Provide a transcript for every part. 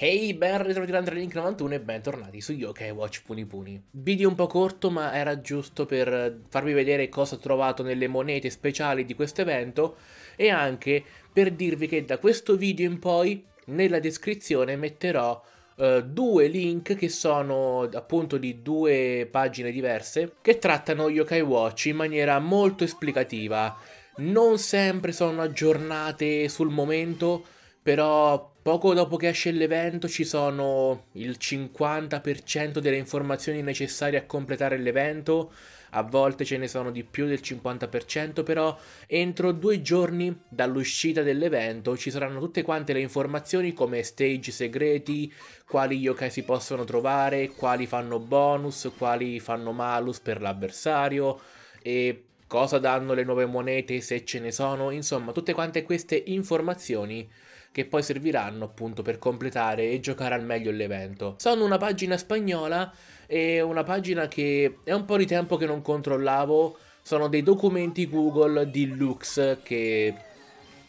Ehi, hey, ben ritrovati da Link91 e bentornati su Yokai Watch Puni Puni. Video un po' corto ma era giusto per farvi vedere cosa ho trovato nelle monete speciali di questo evento e anche per dirvi che da questo video in poi nella descrizione metterò Uh, due link che sono appunto di due pagine diverse che trattano Yokai Watch in maniera molto esplicativa. Non sempre sono aggiornate sul momento, però Poco dopo che esce l'evento ci sono il 50% delle informazioni necessarie a completare l'evento, a volte ce ne sono di più del 50%, però entro due giorni dall'uscita dell'evento ci saranno tutte quante le informazioni come stage segreti, quali yokai si possono trovare, quali fanno bonus, quali fanno malus per l'avversario e cosa danno le nuove monete, se ce ne sono, insomma tutte quante queste informazioni che poi serviranno appunto per completare e giocare al meglio l'evento. Sono una pagina spagnola e una pagina che è un po' di tempo che non controllavo, sono dei documenti Google di Lux che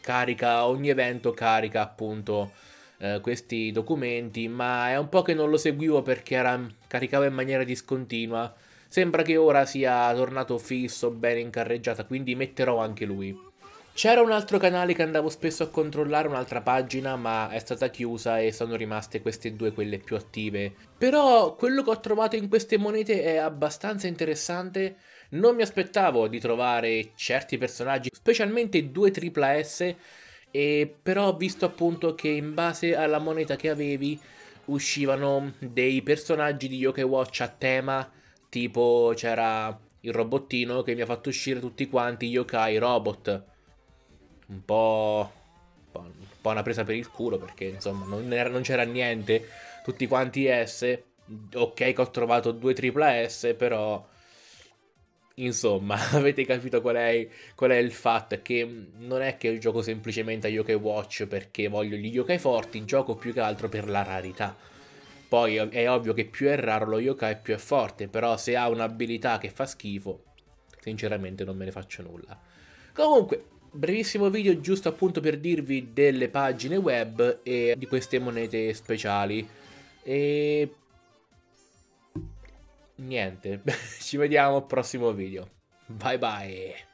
carica, ogni evento carica appunto eh, questi documenti, ma è un po' che non lo seguivo perché era, caricava in maniera discontinua Sembra che ora sia tornato fisso bene in carreggiata, quindi metterò anche lui. C'era un altro canale che andavo spesso a controllare, un'altra pagina, ma è stata chiusa e sono rimaste queste due quelle più attive. Però quello che ho trovato in queste monete è abbastanza interessante. Non mi aspettavo di trovare certi personaggi, specialmente due AAA, S, e però ho visto appunto che in base alla moneta che avevi uscivano dei personaggi di Yokai Watch a tema Tipo c'era il robottino che mi ha fatto uscire tutti quanti gli yokai robot. Un po'... un po' una presa per il culo perché insomma non, era, non c'era niente. Tutti quanti S. Ok che ho trovato due tripla S però... Insomma, avete capito qual è, qual è, il fatto? Che non è che gioco semplicemente a Yokai Watch perché voglio gli Yokai forti, gioco più che altro per la rarità. Poi è ovvio che più è raro lo yokai più è forte, però se ha un'abilità che fa schifo, sinceramente non me ne faccio nulla. Comunque, brevissimo video giusto appunto per dirvi delle pagine web e di queste monete speciali. E... Niente, ci vediamo al prossimo video. Bye bye!